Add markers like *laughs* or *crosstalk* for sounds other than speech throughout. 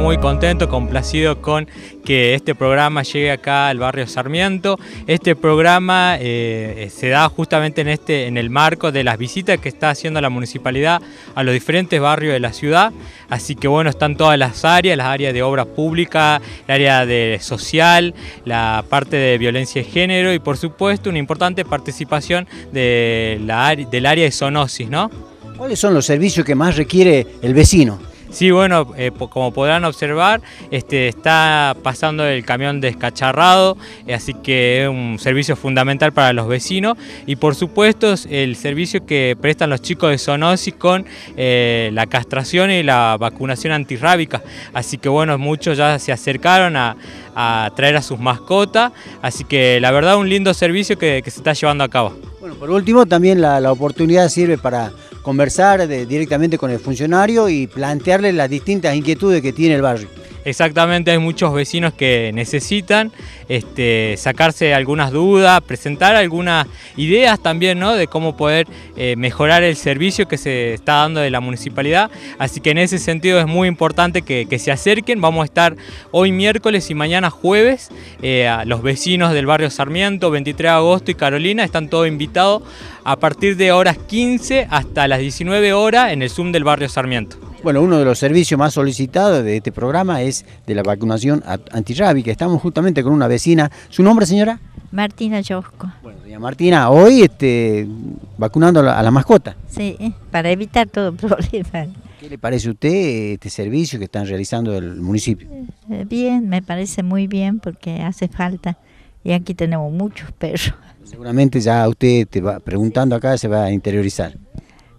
muy contento, complacido con que este programa llegue acá al barrio Sarmiento. Este programa eh, se da justamente en, este, en el marco de las visitas que está haciendo la municipalidad a los diferentes barrios de la ciudad. Así que bueno, están todas las áreas, las áreas de obra pública, el área de social, la parte de violencia de género y por supuesto una importante participación de la, del área de zoonosis, ¿no? ¿Cuáles son los servicios que más requiere el vecino? Sí, bueno, eh, como podrán observar, este, está pasando el camión descacharrado, eh, así que es un servicio fundamental para los vecinos y por supuesto el servicio que prestan los chicos de Sonosi con eh, la castración y la vacunación antirrábica. Así que bueno, muchos ya se acercaron a, traer a sus mascotas, así que la verdad un lindo servicio que se está llevando a cabo. Bueno, por último, también la, oportunidad sirve para conversar directamente con el funcionario y plantearle las distintas inquietudes que tiene el barrio. Exactamente, hay muchos vecinos que necesitan este, sacarse algunas dudas, presentar algunas ideas también de cómo poder eh, mejorar el servicio que se está dando de la municipalidad. Así que en ese sentido es muy importante que, se acerquen. Vamos a estar hoy miércoles y mañana jueves. Eh, a los vecinos del barrio Sarmiento, 23 de agosto y Carolina, están todos invitados a partir de horas 15 hasta las 19 horas en el Zoom del barrio Sarmiento. Bueno, uno de los servicios más solicitados de este programa es de la vacunación antirrábica. Estamos justamente con una vecina. ¿Su nombre, señora? Martina Yosco. Bueno, doña Martina, hoy este, vacunando a la, a la mascota. Sí, para evitar todo *laughs* problema. ¿Qué le parece a usted este servicio que están realizando el municipio? Eh, eh, bien, me parece muy bien porque hace falta. Y aquí tenemos muchos perros. Seguramente ya usted te va preguntando acá se va a interiorizar.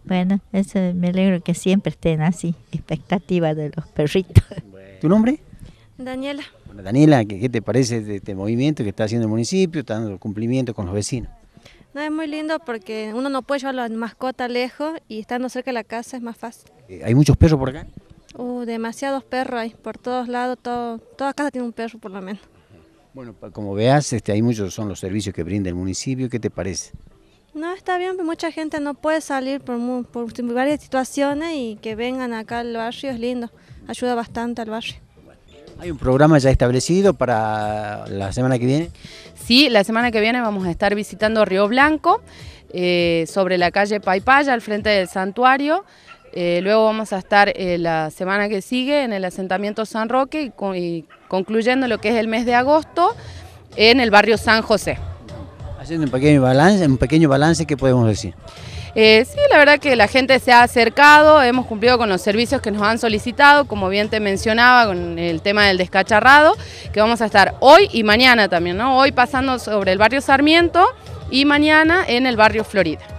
Bueno, eso me alegro que siempre estén así, expectativas de los perritos. *laughs* ¿Tu nombre? Daniela. Bueno, Daniela, ¿qué, te parece de este, este movimiento que está haciendo el municipio, está dando cumplimiento con los vecinos? No, es muy lindo porque uno no puede llevar la mascota lejos y estando cerca de la casa es más fácil. Eh, ¿Hay muchos perros por acá? Uh, demasiados perros hay, por todos lados, todo, toda casa tiene un perro por lo menos. Bueno, como veas, este, hay muchos, son los servicios que brinda el municipio, ¿qué te parece? No, está bien, pues mucha gente no puede salir por, varias situaciones y que vengan acá al barrio es lindo, ayuda bastante al barrio. ¿Hay un programa ya establecido para la semana que viene? Sí, la semana que viene vamos a estar visitando Río Blanco, eh, sobre la calle Paipaya, al frente del santuario. Eh, luego vamos a estar eh, la semana que sigue en el asentamiento San Roque y concluyendo lo que es el mes de agosto en el barrio San José. Haciendo un pequeño balance, un pequeño balance ¿qué podemos decir? Eh, sí, la verdad que la gente se ha acercado, hemos cumplido con los servicios que nos han solicitado, como bien te mencionaba, con el tema del descacharrado, que vamos a estar hoy y mañana también, ¿no? Hoy pasando sobre el barrio Sarmiento y mañana en el barrio Florida.